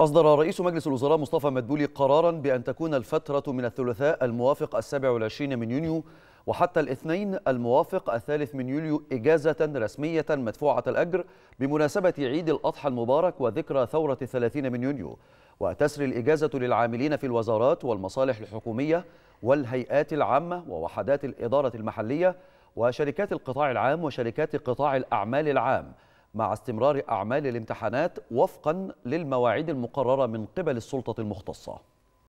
أصدر رئيس مجلس الوزراء مصطفى مدبولي قرارا بأن تكون الفترة من الثلاثاء الموافق السابع والعشرين من يونيو وحتى الاثنين الموافق الثالث من يوليو إجازة رسمية مدفوعة الأجر بمناسبة عيد الأضحى المبارك وذكرى ثورة الثلاثين من يونيو وتسري الإجازة للعاملين في الوزارات والمصالح الحكومية والهيئات العامة ووحدات الإدارة المحلية وشركات القطاع العام وشركات قطاع الأعمال العام مع استمرار أعمال الامتحانات وفقا للمواعيد المقررة من قبل السلطة المختصة